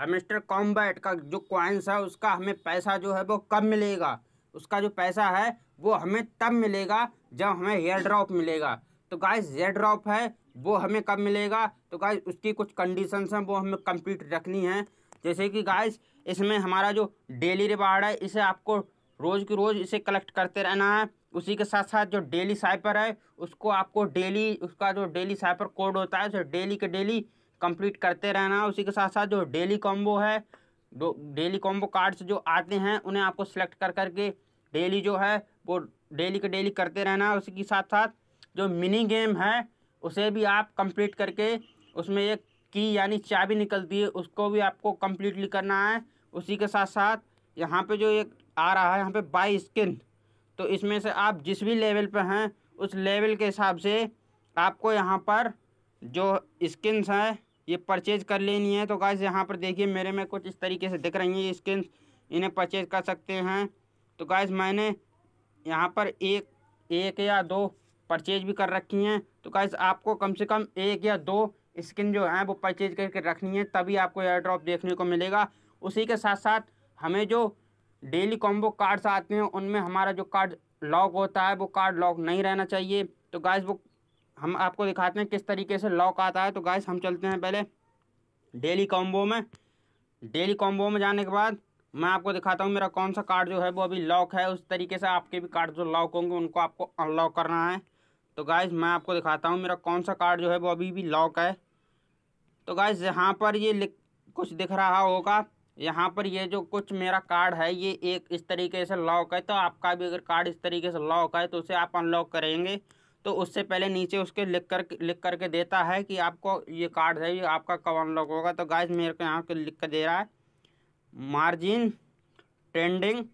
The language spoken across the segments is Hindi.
हेमिस्टर कॉम्बैट का जो क्वाइंस है उसका हमें पैसा जो है वो कब मिलेगा उसका जो पैसा है वो हमें तब मिलेगा जब हमें हेयर ड्रॉप मिलेगा तो गाइस हेयर ड्रॉप है वो हमें कब मिलेगा तो गाइस उसकी कुछ कंडीशंस हैं वो हमें कंप्लीट रखनी है जैसे कि गाइस इसमें हमारा जो डेली रिवार्ड है इसे आपको रोज़ की रोज़ इसे कलेक्ट करते रहना है उसी के साथ साथ जो डेली साइपर है उसको आपको डेली उसका जो डेली साइपर कोड होता है उसे डेली के डेली कंप्लीट करते रहना उसी के साथ साथ जो डेली कॉम्बो है डेली कॉम्बो कार्ड्स जो आते हैं उन्हें आपको सिलेक्ट कर करके डेली जो है वो डेली के डेली करते रहना उसी के साथ साथ जो मिनी गेम है उसे भी आप कंप्लीट करके उसमें एक की यानी चाबी निकलती है उसको भी आपको कम्प्लीटली करना है उसी के साथ साथ यहाँ पर जो एक आ रहा है यहाँ पर बाई स्किन तो इसमें से आप जिस भी लेवल पर हैं उस लेवल के हिसाब से आपको यहाँ पर जो स्किन्स हैं ये परचेज कर लेनी है तो गाइस यहाँ पर देखिए मेरे में कुछ इस तरीके से दिख रही हैं ये स्किन्स इन्हें परचेज कर सकते हैं तो गाइस मैंने यहाँ पर एक एक या दो परचेज भी कर रखी हैं तो गाइस आपको कम से कम एक या दो स्किन जो हैं वो परचेज करके रखनी है तभी आपको एयर ड्रॉप देखने को मिलेगा उसी के साथ साथ हमें जो डेली कॉम्बो कार्ड्स आते हैं उनमें हमारा जो कार्ड लॉक होता है वो कार्ड लॉक नहीं रहना चाहिए तो गाइस वो हम आपको दिखाते हैं किस तरीके से लॉक आता है तो गाइस हम चलते हैं पहले डेली कॉम्बो में डेली कॉम्बो में जाने के बाद मैं आपको दिखाता हूँ मेरा कौन सा कार्ड जो है वो अभी लॉक है उस तरीके से आपके भी कार्ड जो लॉक होंगे उनको आपको अनलॉक करना है तो गाइज मैं आपको दिखाता हूँ मेरा कौन सा कार्ड जो है वो अभी भी लॉक है तो गाइज यहाँ पर ये कुछ दिख रहा होगा यहाँ पर ये जो कुछ मेरा कार्ड है ये एक इस तरीके से लॉक है तो आपका भी अगर कार्ड इस तरीके से लॉक है तो उसे आप अनलॉक करेंगे तो उससे पहले नीचे उसके लिख कर लिख करके देता है कि आपको ये कार्ड है ये आपका कब अनलॉक होगा तो गाइज मेरे को यहाँ के लिख कर दे रहा है मार्जिन ट्रेंडिंग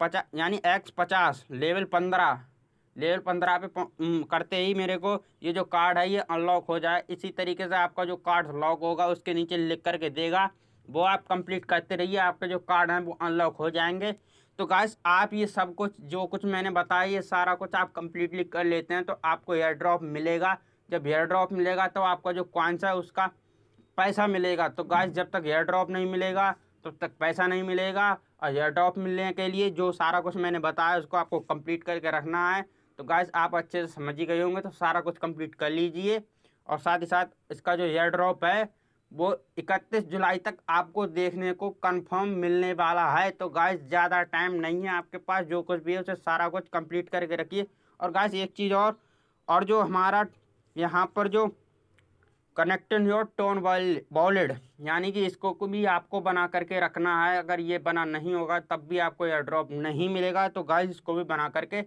पचास यानी एक्स पचास लेवल पंद्रह लेवल पंद्रह पे करते ही मेरे को ये जो कार्ड है ये अनलॉक हो जाए इसी तरीके से आपका जो कार्ड लॉक होगा उसके नीचे लिख करके देगा वो आप कंप्लीट करते रहिए आपके जो कार्ड हैं वो अनलॉक हो जाएंगे तो गाइस आप ये सब कुछ जो कुछ मैंने बताया ये सारा कुछ आप कंप्लीटली कर लेते हैं तो आपको एयर ड्रॉप मिलेगा जब हेयर ड्रॉप मिलेगा तो आपका जो क्वांसा है उसका पैसा मिलेगा तो गाइस जब तक एयर ड्रॉप नहीं मिलेगा तब तक पैसा नहीं मिलेगा और हेयर ड्रॉप मिलने के लिए जो सारा कुछ मैंने बताया उसको आपको कम्प्लीट करके रखना है तो गाइस आप अच्छे से समझ ही गए होंगे तो सारा कुछ कम्प्लीट कर लीजिए और साथ ही साथ इसका जो एयर ड्रॉप है वो 31 जुलाई तक आपको देखने को कंफर्म मिलने वाला है तो गाइस ज़्यादा टाइम नहीं है आपके पास जो कुछ भी है उसे सारा कुछ कंप्लीट करके रखिए और गाइस एक चीज़ और और जो हमारा यहाँ पर जो कनेक्टेड योर टोन बॉलेड यानी कि इसको को भी आपको बना करके रखना है अगर ये बना नहीं होगा तब भी आपको एयर ड्रॉप नहीं मिलेगा तो गाइस इसको भी बना करके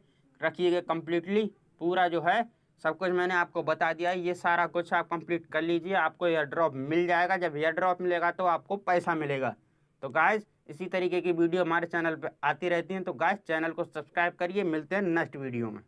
रखिएगा कम्प्लीटली पूरा जो है सब कुछ मैंने आपको बता दिया है ये सारा कुछ आप कंप्लीट कर लीजिए आपको एयर ड्रॉप मिल जाएगा जब एयर ड्रॉप मिलेगा तो आपको पैसा मिलेगा तो गाइज इसी तरीके की वीडियो हमारे चैनल पर आती रहती हैं तो गाइज चैनल को सब्सक्राइब करिए मिलते हैं नेक्स्ट वीडियो में